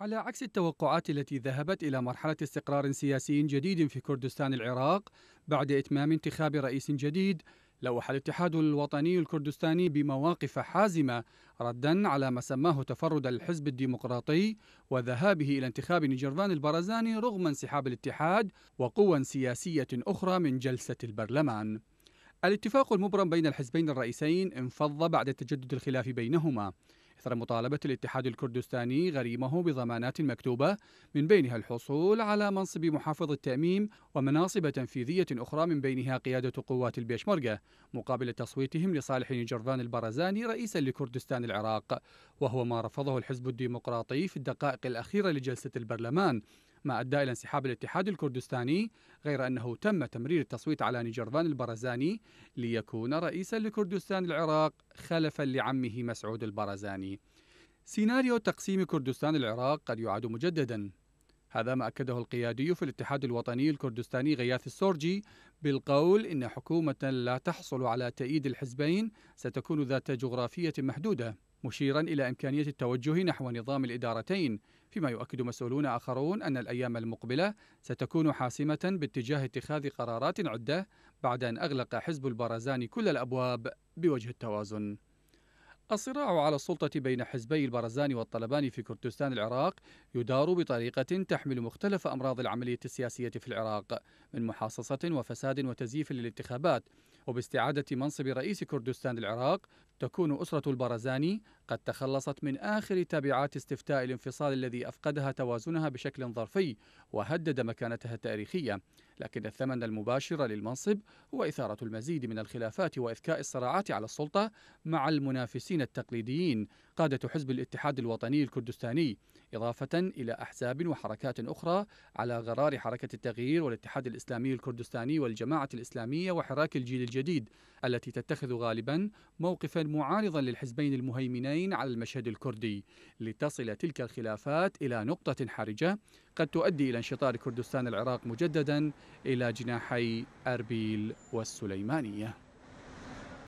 على عكس التوقعات التي ذهبت إلى مرحلة استقرار سياسي جديد في كردستان العراق بعد إتمام انتخاب رئيس جديد لوح الاتحاد الوطني الكردستاني بمواقف حازمة ردا على ما سماه تفرد الحزب الديمقراطي وذهابه إلى انتخاب نجرفان البرزاني رغم انسحاب الاتحاد وقوى سياسية أخرى من جلسة البرلمان الاتفاق المبرم بين الحزبين الرئيسين انفض بعد تجدد الخلاف بينهما إثر مطالبة الاتحاد الكردستاني غريمه بضمانات مكتوبة من بينها الحصول على منصب محافظ التأميم ومناصب تنفيذية أخرى من بينها قيادة قوات البيشمركة مقابل تصويتهم لصالح نجرفان البرزاني رئيسا لكردستان العراق وهو ما رفضه الحزب الديمقراطي في الدقائق الأخيرة لجلسة البرلمان ما أدى إلى انسحاب الاتحاد الكردستاني غير أنه تم تمرير التصويت على نجرفان البرزاني ليكون رئيسا لكردستان العراق خلفا لعمه مسعود البرزاني سيناريو تقسيم كردستان العراق قد يعاد مجددا هذا ما أكده القيادي في الاتحاد الوطني الكردستاني غياث السورجي بالقول إن حكومة لا تحصل على تأييد الحزبين ستكون ذات جغرافية محدودة مشيرا إلى إمكانية التوجه نحو نظام الإدارتين فيما يؤكد مسؤولون آخرون أن الأيام المقبلة ستكون حاسمة باتجاه اتخاذ قرارات عدة بعد أن أغلق حزب البرزان كل الأبواب بوجه التوازن الصراع على السلطة بين حزبي البرزان والطلبان في كردستان العراق يدار بطريقة تحمل مختلف أمراض العملية السياسية في العراق من محاصصة وفساد وتزييف للانتخابات وباستعادة منصب رئيس كردستان العراق تكون أسرة البرزاني قد تخلصت من آخر تبعات استفتاء الانفصال الذي أفقدها توازنها بشكل ظرفي وهدد مكانتها التاريخية لكن الثمن المباشر للمنصب هو إثارة المزيد من الخلافات وإذكاء الصراعات على السلطة مع المنافسين التقليديين قادة حزب الاتحاد الوطني الكردستاني إضافة إلى أحزاب وحركات أخرى على غرار حركة التغيير والاتحاد الإسلامي الكردستاني والجماعة الإسلامية وحراك الجيل الجديد التي تتخذ غالبا موقفا معارضا للحزبين المهيمنين على المشهد الكردي لتصل تلك الخلافات إلى نقطة حرجة قد تؤدي إلى انشطار كردستان العراق مجددا إلى جناحي أربيل والسليمانية